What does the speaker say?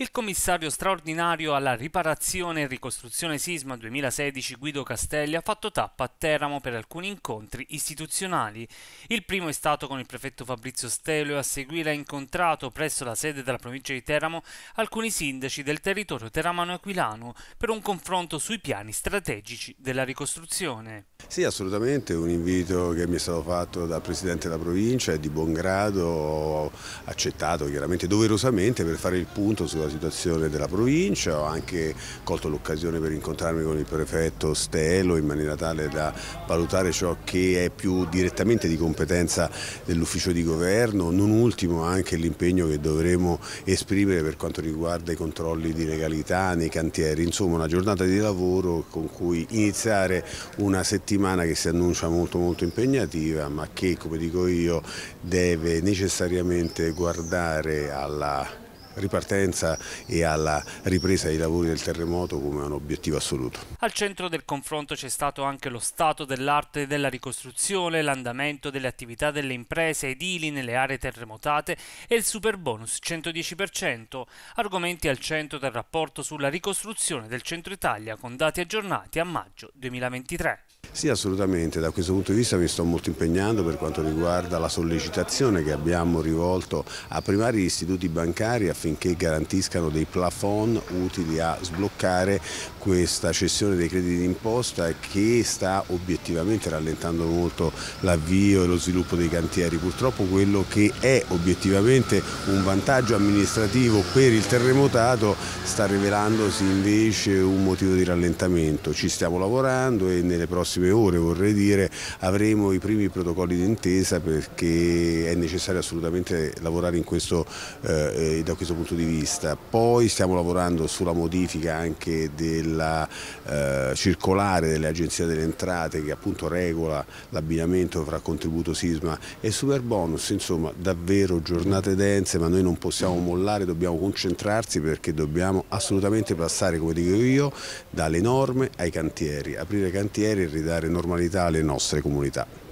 Il commissario straordinario alla riparazione e ricostruzione sisma 2016 Guido Castelli ha fatto tappa a Teramo per alcuni incontri istituzionali. Il primo è stato con il prefetto Fabrizio Stelio e a seguire ha incontrato presso la sede della provincia di Teramo alcuni sindaci del territorio teramano aquilano per un confronto sui piani strategici della ricostruzione. Sì, assolutamente, un invito che mi è stato fatto dal Presidente della provincia e di buon grado ho accettato chiaramente doverosamente per fare il punto sulla situazione della provincia, ho anche colto l'occasione per incontrarmi con il prefetto Stelo in maniera tale da valutare ciò che è più direttamente di competenza dell'ufficio di governo, non ultimo anche l'impegno che dovremo esprimere per quanto riguarda i controlli di legalità nei cantieri, insomma una giornata di lavoro con cui iniziare una settimana che si annuncia molto molto impegnativa ma che come dico io deve necessariamente guardare alla ripartenza e alla ripresa dei lavori del terremoto come un obiettivo assoluto. Al centro del confronto c'è stato anche lo stato dell'arte della ricostruzione, l'andamento delle attività delle imprese edili nelle aree terremotate e il super bonus 110%, argomenti al centro del rapporto sulla ricostruzione del centro Italia con dati aggiornati a maggio 2023. Sì, assolutamente, da questo punto di vista mi sto molto impegnando per quanto riguarda la sollecitazione che abbiamo rivolto a primari istituti bancari affinché garantiscano dei plafond utili a sbloccare questa cessione dei crediti d'imposta che sta obiettivamente rallentando molto l'avvio e lo sviluppo dei cantieri. Purtroppo quello che è obiettivamente un vantaggio amministrativo per il terremotato sta rivelandosi invece un motivo di rallentamento. Ci stiamo lavorando e nelle prossime prossime ore vorrei dire avremo i primi protocolli d'intesa perché è necessario assolutamente lavorare questo, eh, da questo punto di vista. Poi stiamo lavorando sulla modifica anche della eh, circolare dell'Agenzia delle Entrate che appunto regola l'abbinamento fra contributo sisma e super bonus, insomma davvero giornate dense ma noi non possiamo mollare, dobbiamo concentrarsi perché dobbiamo assolutamente passare come dico io dalle norme ai cantieri, aprire cantieri e ridare dare normalità alle nostre comunità.